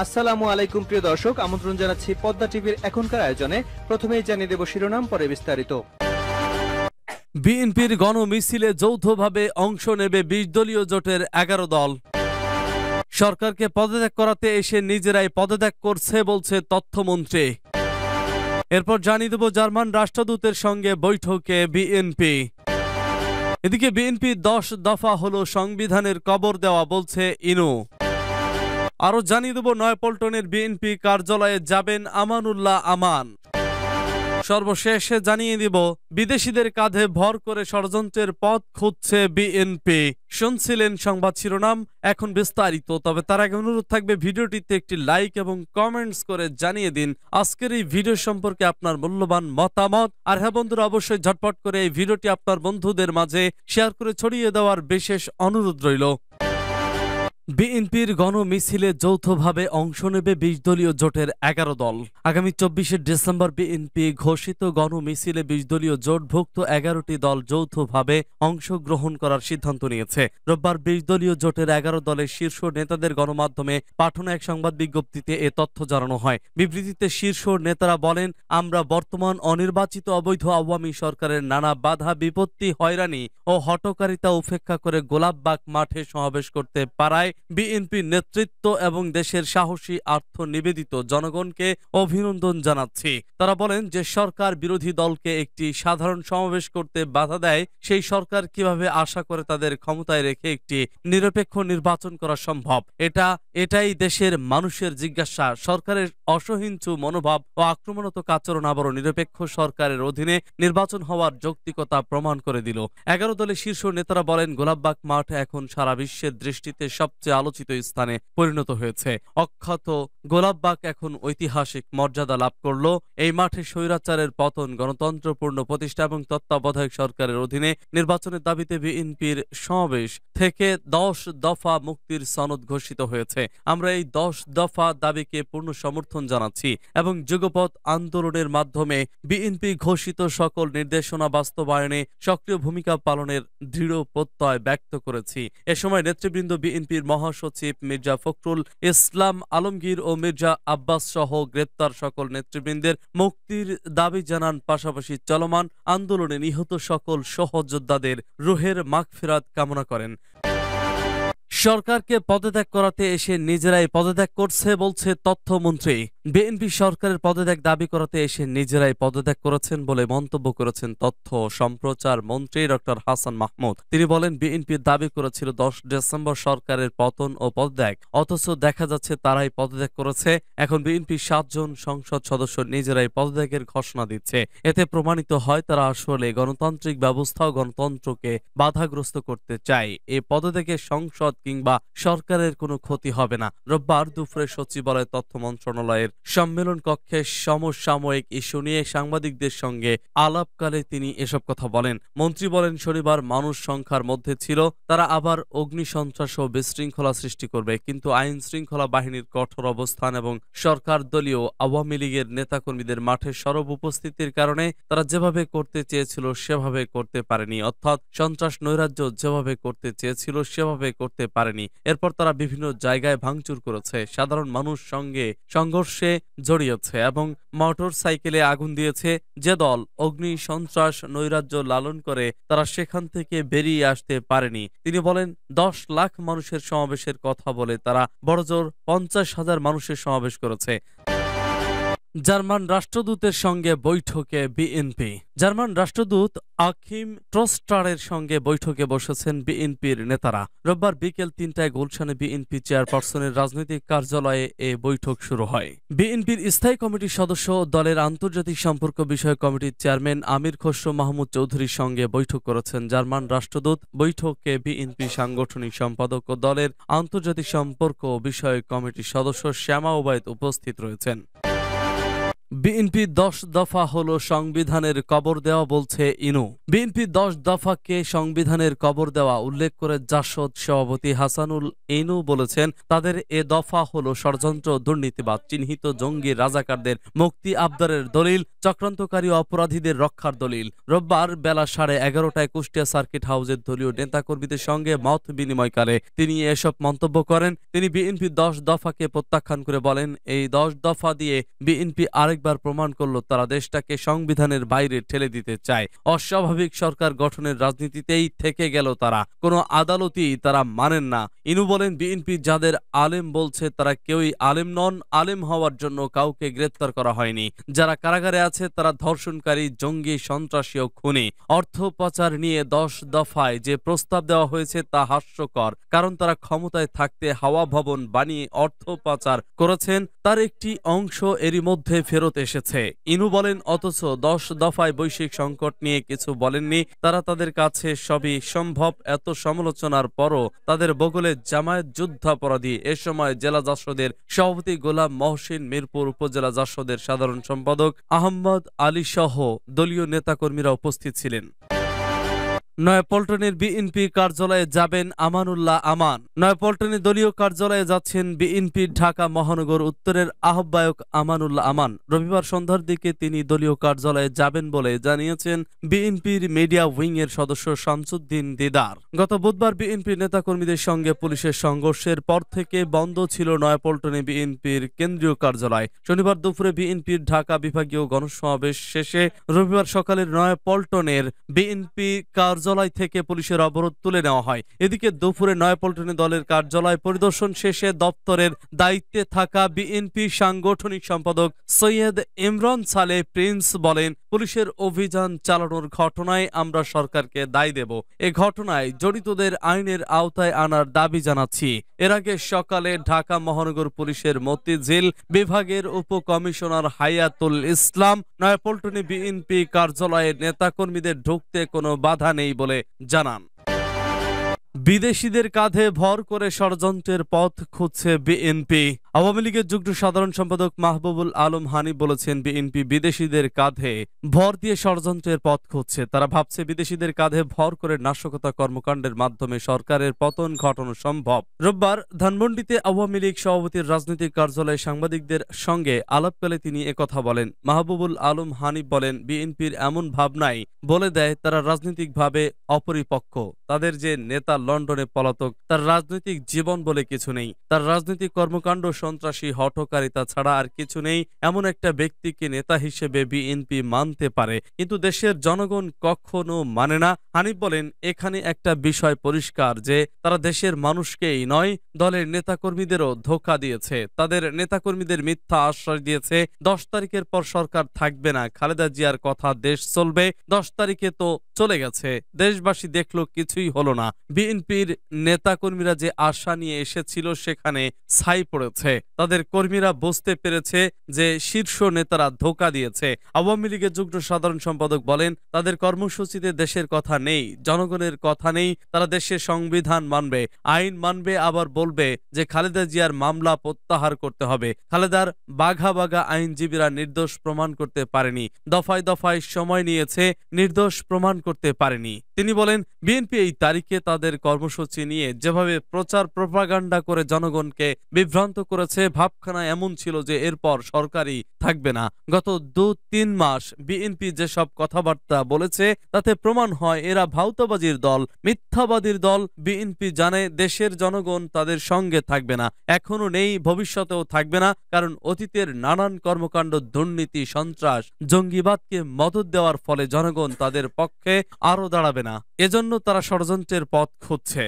আসসালামু আলাইকুম প্রিয় দর্শক আমন্ত্রণ জানাচ্ছি পদ্মা টিভির এখনকার আয়োজনে প্রথমেই জানিয়ে দেব শিরোনাম পরে বিস্তারিত বিএনপির গণমিছিলে যৌথভাবে অংশ নেবে বিশ দলীয় জোটের এগারো দল সরকারকে পদত্যাগ করাতে এসে নিজেরাই পদত্যাগ করছে বলছে তথ্যমন্ত্রী এরপর জানিয়ে দেব জার্মান রাষ্ট্রদূতের সঙ্গে বৈঠকে বিএনপি এদিকে বিএনপি দশ দফা হল সংবিধানের কবর দেওয়া বলছে ইনু আরও জানিয়ে দেব নয়পল্টনের বিএনপি কার্যালয়ে যাবেন আমানুল্লাহ আমান সর্বশেষে জানিয়ে দিব বিদেশিদের কাঁধে ভর করে ষড়যন্ত্রের পথ খুঁজছে বিএনপি শুনছিলেন সংবাদ শিরোনাম এখন বিস্তারিত তবে তার আগে অনুরোধ থাকবে ভিডিওটিতে একটি লাইক এবং কমেন্টস করে জানিয়ে দিন আজকের এই ভিডিও সম্পর্কে আপনার মূল্যবান মতামত আর হ্যাঁ বন্ধুরা অবশ্যই ঝটপট করে এই ভিডিওটি আপনার বন্ধুদের মাঝে শেয়ার করে ছড়িয়ে দেওয়ার বিশেষ অনুরোধ রইল বিএনপির গণমিছিলে যৌথভাবে অংশ নেবে বিশ দলীয় জোটের এগারো দল আগামী চব্বিশে ডিসেম্বর বিএনপি ঘোষিত গণমিছিলে বিশ দলীয় জোটভুক্ত এগারোটি দল যৌথভাবে অংশগ্রহণ করার সিদ্ধান্ত নিয়েছে রোববার বিশ দলীয় জোটের এগারো দলের শীর্ষ নেতাদের গণমাধ্যমে পাঠানো এক সংবাদ বিজ্ঞপ্তিতে এ তথ্য জানানো হয় বিবৃতিতে শীর্ষ নেতারা বলেন আমরা বর্তমান অনির্বাচিত অবৈধ আওয়ামী সরকারের নানা বাধা বিপত্তি হয়রানি ও হটকারিতা উপেক্ষা করে গোলাপবাগ মাঠে সমাবেশ করতে পারায় বিএনপি নেতৃত্ব এবং দেশের সাহসী আর্থ নিবেদিত জনগণকে অভিনন্দন জানাচ্ছি তারা বলেন যে সরকার বিরোধী দলকে একটি সাধারণ সমাবেশ করতে বাধা দেয় সেই সরকার কিভাবে আশা করে তাদের ক্ষমতায় রেখে একটি নিরপেক্ষ নির্বাচন করা সম্ভব এটা এটাই দেশের মানুষের জিজ্ঞাসা সরকারের অসহিঞ্চু মনোভাব ও আক্রমণত আচরণ আবারও নিরপেক্ষ সরকারের অধীনে নির্বাচন হওয়ার যৌক্তিকতা প্রমাণ করে দিল এগারো দলের শীর্ষ নেতারা বলেন গোলাপবাগ মাঠ এখন সারা বিশ্বের দৃষ্টিতে সবচেয়ে সবচেয়ে আলোচিত স্থানে পরিণত হয়েছে অখ্যাত গোলাপবাগ এখন ঐতিহাসিক মর্যাদা লাভ করল এই মাঠে স্বৈরাচারের পতন গণতন্ত্রপূর্ণ প্রতিষ্ঠা এবং তত্ত্বাবধায়ক সরকারের অধীনে নির্বাচনের দাবিতে বিএনপির সমাবেশ থেকে দশ দফা মুক্তির সনদ ঘোষিত হয়েছে আমরা এই দশ দফা দাবিকে পূর্ণ সমর্থন জানাচ্ছি এবং যুগপথ আন্দোলনের মাধ্যমে বিএনপি ঘোষিত সকল নির্দেশনা বাস্তবায়নে সক্রিয় ভূমিকা পালনের দৃঢ় প্রত্যয় ব্যক্ত করেছি এ সময় নেতৃবৃন্দ বিএনপির মহাসচিব মির্জা ফখরুল ইসলাম আলমগীর ও মির্জা আব্বাস সহ গ্রেপ্তার সকল নেতৃবৃন্দের মুক্তির দাবি জানান পাশাপাশি চলমান আন্দোলনে নিহত সকল সহযোদ্ধাদের রুহের মাগফিরাত কামনা করেন সরকারকে পদত্যাগ করাতে এসে নিজেরাই পদত্যাগ করছে বলছে তথ্যমন্ত্রী বিএনপি সরকারের পদত্যাগ দাবি করাতে এসে নিজেরাই পদত্যাগ করেছেন বলে মন্তব্য করেছেন তথ্য সম্প্রচার মন্ত্রী ডক্টর হাসান মাহমুদ তিনি বলেন বিএনপি দাবি করেছিল দশ ডিসেম্বর সরকারের পতন ও পদত্যাগ অথচ দেখা যাচ্ছে তারাই পদত্যাগ করেছে এখন বিএনপি সাতজন সংসদ সদস্য নিজেরাই পদত্যাগের ঘোষণা দিচ্ছে এতে প্রমাণিত হয় তারা আসলে গণতান্ত্রিক ব্যবস্থা ও গণতন্ত্রকে বাধাগ্রস্ত করতে চায় এ পদত্যাগে সংসদ কিংবা সরকারের কোনো ক্ষতি হবে না রোববার দুপুরে সচিবালয় তথ্য মন্ত্রণালয়ের সম্মেলন কক্ষে সমসাময়িক ইস্যু নিয়ে সাংবাদিকদের সঙ্গে আলাপকালে তিনি এসব কথা বলেন মন্ত্রী বলেন শনিবার মানুষ সংখ্যার মধ্যে ছিল তারা আবার অগ্নিসন্ত্রাস ও বিশৃঙ্খলা সৃষ্টি করবে কিন্তু আইন শৃঙ্খলা বাহিনীর কঠোর অবস্থান এবং সরকার দলীয় আওয়ামী লীগের নেতাকর্মীদের মাঠে সরব উপস্থিতির কারণে তারা যেভাবে করতে চেয়েছিল সেভাবে করতে পারেনি অর্থাৎ সন্ত্রাস নৈরাজ্য যেভাবে করতে চেয়েছিল সেভাবে করতে পারে পারেনি এরপর তারা বিভিন্ন জায়গায় ভাঙচুর করেছে সাধারণ মানুষ সঙ্গে সংঘর্ষে জড়িয়েছে এবং মোটর সাইকেলে আগুন দিয়েছে যে দল অগ্নি সন্ত্রাস নৈরাজ্য লালন করে তারা সেখান থেকে বেরিয়ে আসতে পারেনি তিনি বলেন দশ লাখ মানুষের সমাবেশের কথা বলে তারা বড়জোর পঞ্চাশ হাজার মানুষের সমাবেশ করেছে জার্মান রাষ্ট্রদূতের সঙ্গে বৈঠকে বিএনপি জার্মান রাষ্ট্রদূত আখিম ট্রস্টারের সঙ্গে বৈঠকে বসেছেন বিএনপির নেতারা রোববার বিকেল তিনটায় গুলশানে বিএনপি চেয়ারপারসনের রাজনৈতিক কার্যালয়ে এ বৈঠক শুরু হয় বিএনপির স্থায়ী কমিটির সদস্য দলের আন্তর্জাতিক সম্পর্ক বিষয়ক কমিটির চেয়ারম্যান আমির খসরু মাহমুদ চৌধুরীর সঙ্গে বৈঠক করেছেন জার্মান রাষ্ট্রদূত বৈঠকে বিএনপি সাংগঠনিক সম্পাদক ও দলের আন্তর্জাতিক সম্পর্ক বিষয়ক কমিটির সদস্য শ্যামা ওবায়দ উপস্থিত রয়েছেন বিএনপি দশ দফা হল সংবিধানের কবর দেওয়া বলছে ইনু বিএনপি দশ দফাকে সংবিধানের কবর দেওয়া উল্লেখ করে জাসদ সভাপতি হাসানুল ইনু বলেছেন তাদের এ দফা হল ষড়যন্ত্র দুর্নীতিবাদ চিহ্নিত জঙ্গি রাজাকারদের মুক্তি আবদারের দলিল চক্রান্তকারী অপরাধীদের রক্ষার দলিল রোববার বেলা সাড়ে এগারোটায় কুষ্টিয়া সার্কিট হাউসের দলীয় নেতাকর্মীদের সঙ্গে মত বিনিময়কালে তিনি এসব মন্তব্য করেন তিনি বিএনপি দশ দফাকে প্রত্যাখ্যান করে বলেন এই দশ দফা দিয়ে বিএনপি আরেক আরেকবার প্রমাণ করল তারা দেশটাকে সংবিধানের বাইরে ঠেলে দিতে চায় অস্বাভাবিক সরকার গঠনের রাজনীতিতেই থেকে গেল তারা কোনো আদালতই তারা মানেন না ইনু বলেন বিএনপি যাদের আলেম বলছে তারা কেউই আলেম নন আলেম হওয়ার জন্য কাউকে গ্রেপ্তার করা হয়নি যারা কারাগারে আছে তারা ধর্ষণকারী জঙ্গি সন্ত্রাসী ও খুনি অর্থ পাচার নিয়ে দশ দফায় যে প্রস্তাব দেওয়া হয়েছে তা হাস্যকর কারণ তারা ক্ষমতায় থাকতে হাওয়া ভবন বানিয়ে অর্থ পাচার করেছেন তার একটি অংশ এরই মধ্যে ফেরত এসেছে ইনু বলেন অথচ দশ দফায় বৈশ্বিক সংকট নিয়ে কিছু বলেননি তারা তাদের কাছে সবই সম্ভব এত সমালোচনার পরও তাদের বগলে জামায়াত যুদ্ধাপরাধী এ সময় জেলা জাসদের সভাপতি গোলাম মহসিন মিরপুর উপজেলা জাসদের সাধারণ সম্পাদক আহম্মদ আলী সহ দলীয় নেতাকর্মীরা উপস্থিত ছিলেন নয়াপল্টনের বিএনপি কার্যালয়ে যাবেন আমানুল্লাহ আমান নয়াপল্টনে দলীয় কার্যালয়ে যাচ্ছেন বিএনপির ঢাকা মহানগর উত্তরের আহ্বায়ক আমানুল্লাহ আমান রবিবার সন্ধ্যার দিকে তিনি দলীয় কার্যালয়ে যাবেন বলে জানিয়েছেন বিএনপির মিডিয়া উইং এর সদস্য শামসুদ্দিন দিদার গত বুধবার বিএনপির নেতাকর্মীদের সঙ্গে পুলিশের সংঘর্ষের পর থেকে বন্ধ ছিল নয়াপল্টনে বিএনপির কেন্দ্রীয় কার্যালয় শনিবার দুপুরে বিএনপির ঢাকা বিভাগীয় গণসমাবেশ শেষে রবিবার সকালের নয়াপল্টনের বিএনপি কার্যালয় কার্যালয় থেকে পুলিশের অবরোধ তুলে নেওয়া হয় এদিকে দুপুরে নয়পল্টনে দলের কার্যালয় পরিদর্শন শেষে দপ্তরের দায়িত্বে থাকা বিএনপি সাংগঠনিক সম্পাদক সৈয়দ ইমরান সালে প্রিন্স বলেন পুলিশের অভিযান চালানোর ঘটনায় আমরা সরকারকে দায়ী দেব এ ঘটনায় জড়িতদের আইনের আওতায় আনার দাবি জানাচ্ছি এর আগে সকালে ঢাকা মহানগর পুলিশের মতিঝিল বিভাগের উপকমিশনার হায়াতুল ইসলাম নয়াপল্টনে বিএনপি কার্যালয়ের নেতাকর্মীদের ঢুকতে কোনো বাধা নেই বলে জানান বিদেশিদের কাঁধে ভর করে ষড়যন্ত্রের পথ খুঁজছে বিএনপি আওয়ামী লীগের যুগ্ম সাধারণ সম্পাদক মাহবুবুল আলম হানি বলেছেন বিএনপি বিদেশিদের কাঁধে ভর দিয়ে ষড়যন্ত্রের পথ খুঁজছে তারা ভাবছে বিদেশিদের কাঁধে ভর করে নাশকতা কর্মকাণ্ডের মাধ্যমে সরকারের পতন ঘটানো সম্ভব রোববার ধানমন্ডিতে আওয়ামী লীগ সভাপতির রাজনৈতিক কার্যালয়ে সাংবাদিকদের সঙ্গে আলাপকালে তিনি একথা বলেন মাহবুবুল আলম হানি বলেন বিএনপির এমন ভাবনাই বলে দেয় তারা রাজনৈতিকভাবে অপরিপক্ক তাদের যে নেতা লন্ডনে পলাতক তার রাজনৈতিক জীবন বলে কিছু নেই তার রাজনৈতিক কর্মকাণ্ড সন্ত্রাসী হটকারিতা ছাড়া আর কিছু নেই এমন একটা ব্যক্তিকে নেতা হিসেবে বিএনপি মানতে পারে কিন্তু দেশের জনগণ কখনো মানে না হানিফ বলেন এখানে একটা বিষয় পরিষ্কার যে তারা দেশের মানুষকেই নয় দলের নেতাকর্মীদেরও ধোকা দিয়েছে তাদের নেতাকর্মীদের মিথ্যা আশ্বাস দিয়েছে দশ তারিখের পর সরকার থাকবে না খালেদা জিয়ার কথা দেশ চলবে দশ তারিখে তো চলে গেছে দেশবাসী দেখল কিছুই হলো না বিএনপির নেতাকর্মীরা যে আশা নিয়ে এসেছিল সেখানে ছাই পড়েছে মধ্যে তাদের কর্মীরা বুঝতে পেরেছে যে শীর্ষ নেতারা ধোকা দিয়েছে আওয়ামী লীগের যুগ্ম সাধারণ সম্পাদক বলেন তাদের কর্মসূচিতে দেশের কথা নেই জনগণের কথা নেই তারা দেশের সংবিধান মানবে আইন মানবে আবার বলবে যে খালেদা জিয়ার মামলা প্রত্যাহার করতে হবে খালেদার বাঘা বাঘা আইনজীবীরা নির্দোষ প্রমাণ করতে পারেনি দফায় দফায় সময় নিয়েছে নির্দোষ প্রমাণ করতে পারেনি তিনি বলেন বিএনপি এই তারিখে তাদের কর্মসূচি নিয়ে যেভাবে প্রচার প্রপাগান্ডা করে জনগণকে বিভ্রান্ত করে করেছে ভাবখানা এমন ছিল যে এরপর সরকারই থাকবে না গত দু তিন মাস বিএনপি যেসব কথাবার্তা বলেছে তাতে প্রমাণ হয় এরা ভাউতাবাজির দল মিথ্যাবাদীর দল বিএনপি জানে দেশের জনগণ তাদের সঙ্গে থাকবে না এখনো নেই ভবিষ্যতেও থাকবে না কারণ অতীতের নানান কর্মকাণ্ড দুর্নীতি সন্ত্রাস জঙ্গিবাদকে মদত দেওয়ার ফলে জনগণ তাদের পক্ষে আরও দাঁড়াবে না এজন্য তারা ষড়যন্ত্রের পথ খুঁজছে